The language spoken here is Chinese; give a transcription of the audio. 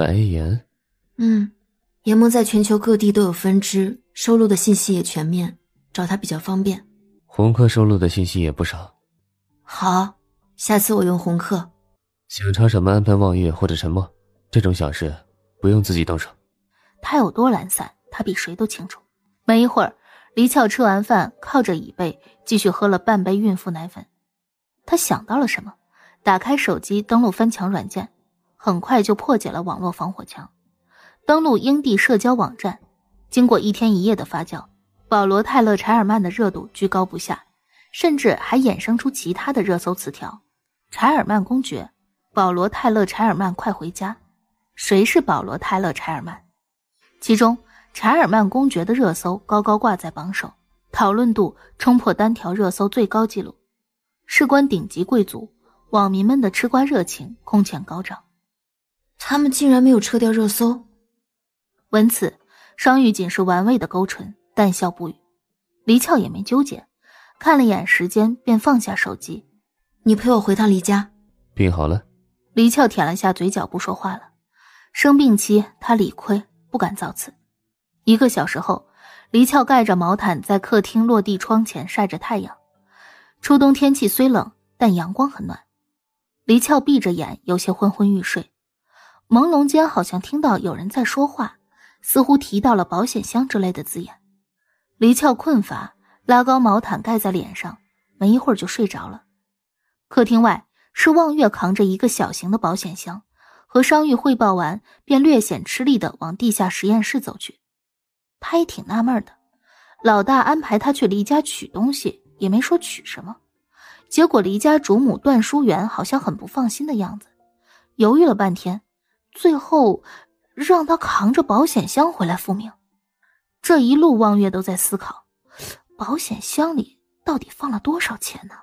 白岩，嗯，岩盟在全球各地都有分支，收录的信息也全面，找他比较方便。红客收录的信息也不少。好，下次我用红客。想查什么，安排望月或者沉默，这种小事不用自己动手。他有多懒散，他比谁都清楚。没一会儿，黎俏吃完饭，靠着椅背继续喝了半杯孕妇奶粉。他想到了什么，打开手机登录翻墙软件。很快就破解了网络防火墙，登录英帝社交网站。经过一天一夜的发酵，保罗·泰勒·柴尔曼的热度居高不下，甚至还衍生出其他的热搜词条：“柴尔曼公爵、保罗·泰勒·柴尔曼快回家、谁是保罗·泰勒·柴尔曼。”其中，柴尔曼公爵的热搜高高挂在榜首，讨论度冲破单条热搜最高纪录。事关顶级贵族，网民们的吃瓜热情空前高涨。他们竟然没有撤掉热搜。闻此，商玉仅是玩味的勾唇，淡笑不语。黎俏也没纠结，看了一眼时间，便放下手机。你陪我回趟黎家。病好了。黎俏舔了下嘴角，不说话了。生病期他理亏，不敢造次。一个小时后，黎俏盖着毛毯在客厅落地窗前晒着太阳。初冬天气虽冷，但阳光很暖。黎俏闭着眼，有些昏昏欲睡。朦胧间，好像听到有人在说话，似乎提到了保险箱之类的字眼。黎俏困乏，拉高毛毯盖在脸上，没一会儿就睡着了。客厅外是望月扛着一个小型的保险箱，和商玉汇报完，便略显吃力地往地下实验室走去。他也挺纳闷的，老大安排他去黎家取东西，也没说取什么，结果黎家主母段淑媛好像很不放心的样子，犹豫了半天。最后，让他扛着保险箱回来复命。这一路，望月都在思考：保险箱里到底放了多少钱呢？